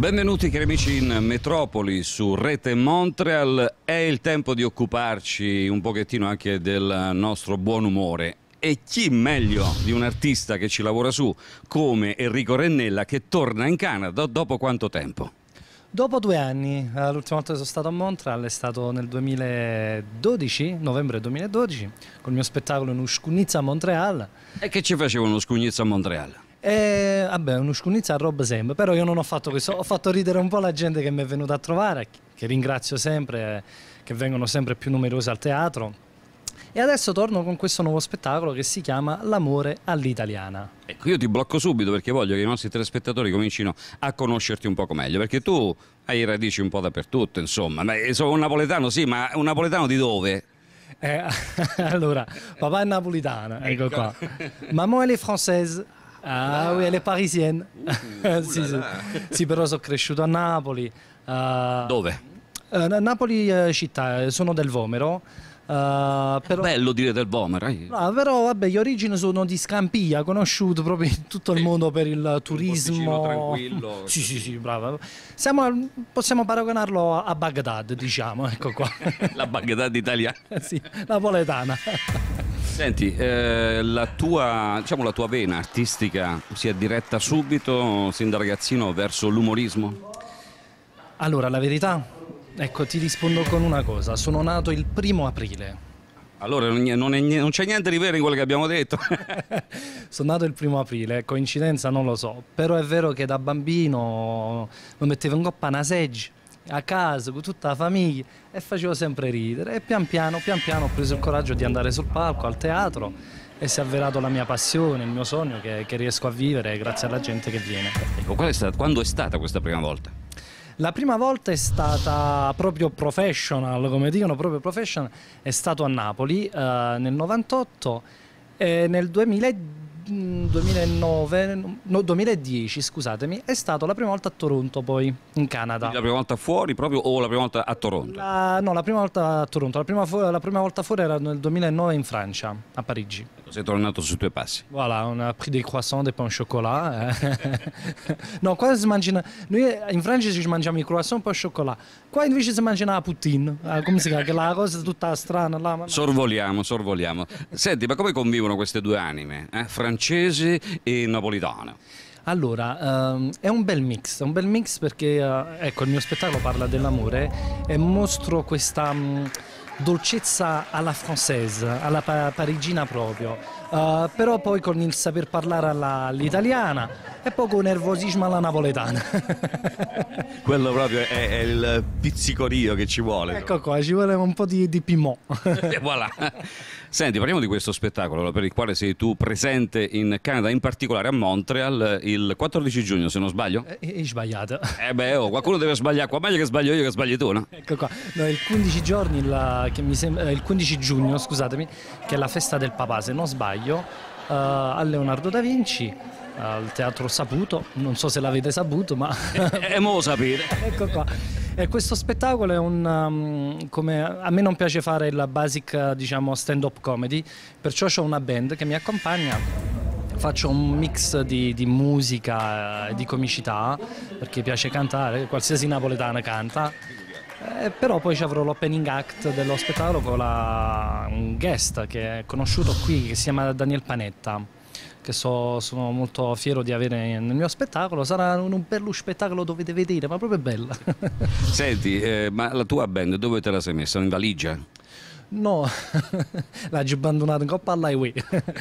Benvenuti cari amici in Metropoli su Rete Montreal. È il tempo di occuparci un pochettino anche del nostro buon umore e chi meglio di un artista che ci lavora su come Enrico Rennella che torna in Canada dopo quanto tempo? Dopo due anni, eh, l'ultima volta che sono stato a Montreal è stato nel 2012, novembre 2012, col mio spettacolo in Uscugnizza a Montreal. E che ci facevano uno a Montreal? Eh, vabbè, un'uscunizia Rob sempre, però io non ho fatto questo, ho fatto ridere un po' la gente che mi è venuta a trovare, che ringrazio sempre, che vengono sempre più numerose al teatro. E adesso torno con questo nuovo spettacolo che si chiama L'amore all'italiana. Ecco, io ti blocco subito perché voglio che i nostri telespettatori comincino a conoscerti un poco meglio, perché tu hai radici un po' dappertutto, insomma. Beh, sono un napoletano, sì, ma un napoletano di dove? Eh, allora, papà è napolitana, ecco, ecco qua. Maman elle est française, Ah, oui, elle est parisienne. Uh, sì, sì. sì, però sono cresciuto a Napoli. Uh, Dove? Uh, Napoli eh, città, eh, sono del Vomero. Eh, però... bello dire del Vomera. No, però vabbè, le origini sono di Scampia, conosciuto proprio in tutto il mondo per il turismo. tranquillo. sì, sì, sì, bravo. Siamo, possiamo paragonarlo a Baghdad, diciamo, ecco qua. la Baghdad italiana. sì, napoletana. Senti, eh, la, tua, diciamo, la tua vena artistica si è diretta subito, sin da ragazzino, verso l'umorismo? Allora, la verità Ecco, ti rispondo con una cosa. Sono nato il primo aprile. Allora non, c'è niente di vero in quello che abbiamo detto. Sono nato il primo aprile, coincidenza non lo so, però è vero che da bambino mi mettevo in coppa una seggi a casa con tutta la famiglia e facevo sempre ridere e pian piano, pian piano ho preso il coraggio di andare sul palco, al teatro e si è avverato la mia passione, il mio sogno che, che riesco a vivere grazie alla gente che viene. Ecco, è stata, quando è stata questa prima volta? La prima volta è stata proprio professional, come dicono, proprio professional, è stato a Napoli eh, nel 98 e nel 2010. 2009, mm, no, 2010, scusatemi, è stata la prima volta a Toronto poi, in Canada. Quindi la prima volta fuori proprio o la prima volta a Toronto? La, no, la prima volta a Toronto, la prima, la prima volta fuori era nel 2009 in Francia, a Parigi. Sei tornato sui tuoi passi. Voilà, on a pris des croissants, des pains au chocolat. Eh. no, qua si mangiano... Noi in Francia ci mangiamo i croissants, poi chocolat. Qua invece si mangia la poutine. Eh, come si chiama? Che la cosa è tutta strana. Là, ma... Sorvoliamo, sorvoliamo. Senti, ma come convivono queste due anime? Eh? Francese e napolitano? Allora, um, è un bel mix, è un bel mix perché, uh, ecco, il mio spettacolo parla dell'amore e mostro questa... Um, dolcezza alla française, alla pa parigina proprio, uh, però poi con il saper parlare all'italiana e poi con nervosismo alla napoletana. Quello proprio è, è, il pizzicorio che ci vuole. Ecco qua, ci vuole un po' di, di pimò. Eh, voilà. Senti, parliamo di questo spettacolo per il quale sei tu presente in Canada, in particolare a Montreal, il 14 giugno, se non sbaglio. Eh, hai sbagliato. Eh beh, oh, qualcuno deve sbagliare qua, meglio che sbaglio io che sbagli tu, no? Ecco qua, no, il 15 giorni la sembra, eh, il 15 giugno, scusatemi, che è la festa del papà, se non sbaglio, eh, a Leonardo da Vinci al Teatro Saputo, non so se l'avete saputo, ma... e, e eh, mo sapete. ecco qua. E questo spettacolo è un... Um, come, a me non piace fare la basic, diciamo, stand-up comedy, perciò ho una band che mi accompagna faccio un mix di, di musica eh, e di comicità perché piace cantare, qualsiasi napoletana canta eh, però poi ci avrò l'opening act dello spettacolo con la, un guest che è conosciuto qui che si chiama Daniel Panetta che so, sono molto fiero di avere nel mio spettacolo. Sarà un, un bello spettacolo, dovete vedere, ma proprio bella. Senti, eh, ma la tua band dove te la sei messa? In valigia? No, l'hai abbandonato in coppa all'highway.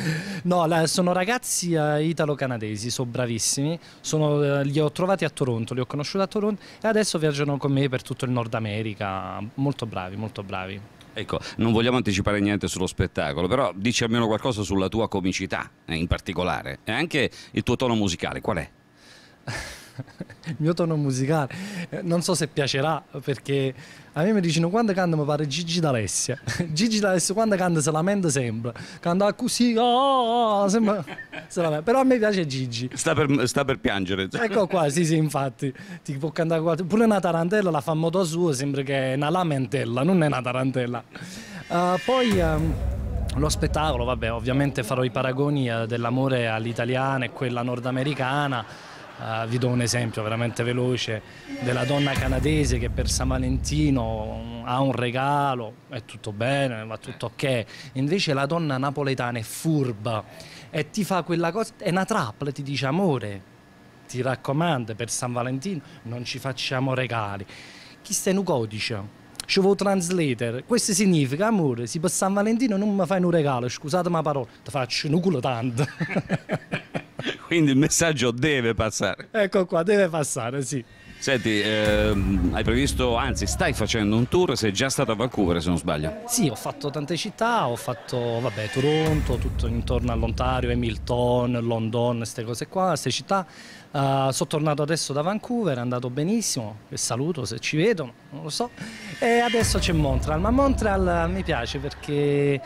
no, sono ragazzi eh, italo-canadesi, sono bravissimi. Sono, eh, li ho trovati a Toronto, li ho conosciuti a Toronto e adesso viaggiano con me per tutto il Nord America. Molto bravi, molto bravi. Ecco, non vogliamo anticipare niente sullo spettacolo, però dici almeno qualcosa sulla tua comicità eh, in particolare e anche il tuo tono musicale, qual è? il mio tono musicale. Eh, non so se piacerà perché a me mi dicono quando canta mi pare Gigi D'Alessia. Gigi D'Alessia quando canta se lamenta sempre. Canta così, oh, sembra, se però a me piace Gigi. Sta per, sta per, piangere. Ecco qua, sì sì infatti, ti può cantare quattro. pure una tarantella la fa a modo suo, sembra che è una lamentella, non è una tarantella. Uh, poi... Um, lo spettacolo, vabbè, ovviamente farò i paragoni eh, dell'amore all'italiana e quella nordamericana, Uh, vi do un esempio veramente veloce della donna canadese che per San Valentino mm, ha un regalo, è tutto bene, va tutto ok. Invece la donna napoletana è furba e ti fa quella cosa, è una trappola, ti dice amore, ti raccomando, per San Valentino non ci facciamo regali. Chi stai un codice? ci vuole translator. Questo significa, amore, se per San Valentino non mi fai un regalo, scusate ma parola, ti faccio un culo tanto. Quindi il messaggio deve passare. Ecco qua, deve passare, sì. Senti, ehm, hai previsto, anzi stai facendo un tour, sei già stato a Vancouver se non sbaglio. Sì, ho fatto tante città, ho fatto, vabbè, Toronto, tutto intorno all'Ontario, Hamilton, London, queste cose qua, queste città. Uh, sono tornato adesso da Vancouver, è andato benissimo, e saluto se ci vedono, non lo so. E adesso c'è Montreal, ma Montreal mi piace perché,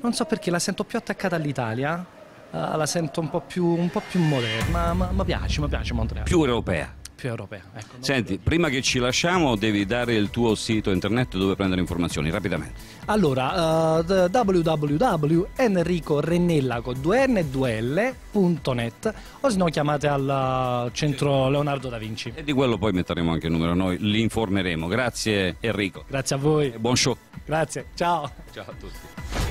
non so perché, la sento più attaccata all'Italia uh, la sento un po' più, un po più moderna, ma, ma piace, mi piace Montreal. Più europea. Più europea, ecco. Senti, prima che ci lasciamo devi dare il tuo sito internet dove prendere informazioni, rapidamente. Allora, uh, eh, www.enricorennellaco2n2l.net o se no chiamate al centro Leonardo da Vinci. E di quello poi metteremo anche il numero, noi li informeremo. Grazie Enrico. Grazie a voi. E buon show. Grazie, ciao. Ciao a tutti.